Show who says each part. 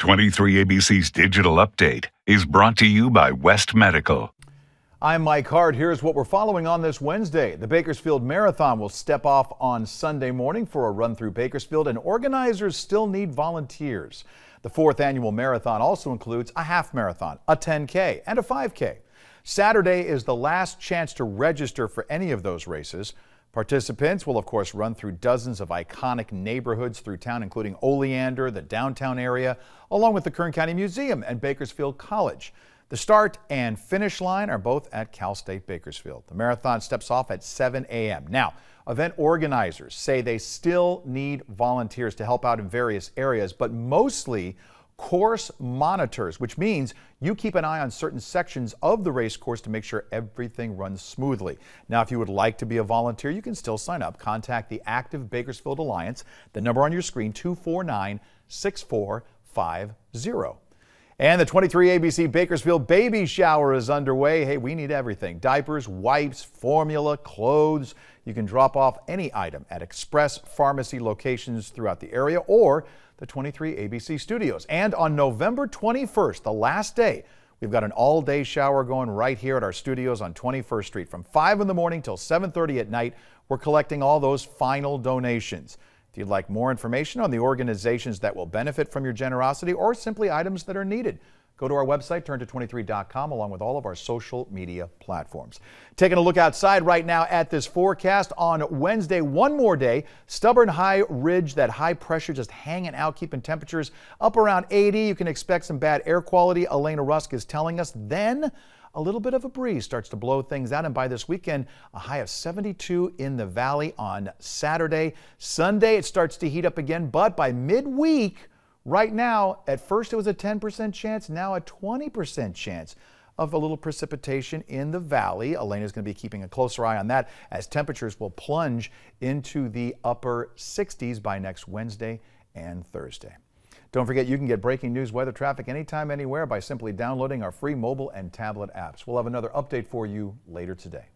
Speaker 1: 23ABC's digital update is brought to you by West Medical. I'm Mike Hart. Here's what we're following on this Wednesday. The Bakersfield Marathon will step off on Sunday morning for a run through Bakersfield, and organizers still need volunteers. The fourth annual marathon also includes a half marathon, a 10K, and a 5K. Saturday is the last chance to register for any of those races. Participants will, of course, run through dozens of iconic neighborhoods through town, including Oleander, the downtown area, along with the Kern County Museum and Bakersfield College. The start and finish line are both at Cal State Bakersfield. The marathon steps off at 7 a.m. Now, event organizers say they still need volunteers to help out in various areas, but mostly course monitors, which means you keep an eye on certain sections of the race course to make sure everything runs smoothly. Now, if you would like to be a volunteer, you can still sign up. Contact the Active Bakersfield Alliance, the number on your screen, 249 6450. And the 23 ABC Bakersfield baby shower is underway. Hey, we need everything diapers, wipes, formula, clothes. You can drop off any item at express pharmacy locations throughout the area or the 23 ABC studios. And on November 21st, the last day, We've got an all-day shower going right here at our studios on 21st Street from 5 in the morning till 7.30 at night. We're collecting all those final donations. If you'd like more information on the organizations that will benefit from your generosity or simply items that are needed, Go to our website, turn223.com, along with all of our social media platforms. Taking a look outside right now at this forecast on Wednesday, one more day. Stubborn high ridge, that high pressure just hanging out, keeping temperatures up around 80. You can expect some bad air quality, Elena Rusk is telling us. Then, a little bit of a breeze starts to blow things out. And by this weekend, a high of 72 in the valley on Saturday. Sunday, it starts to heat up again, but by midweek, Right now, at first it was a 10% chance, now a 20% chance of a little precipitation in the valley. Elena is going to be keeping a closer eye on that as temperatures will plunge into the upper 60s by next Wednesday and Thursday. Don't forget you can get breaking news, weather, traffic anytime, anywhere by simply downloading our free mobile and tablet apps. We'll have another update for you later today.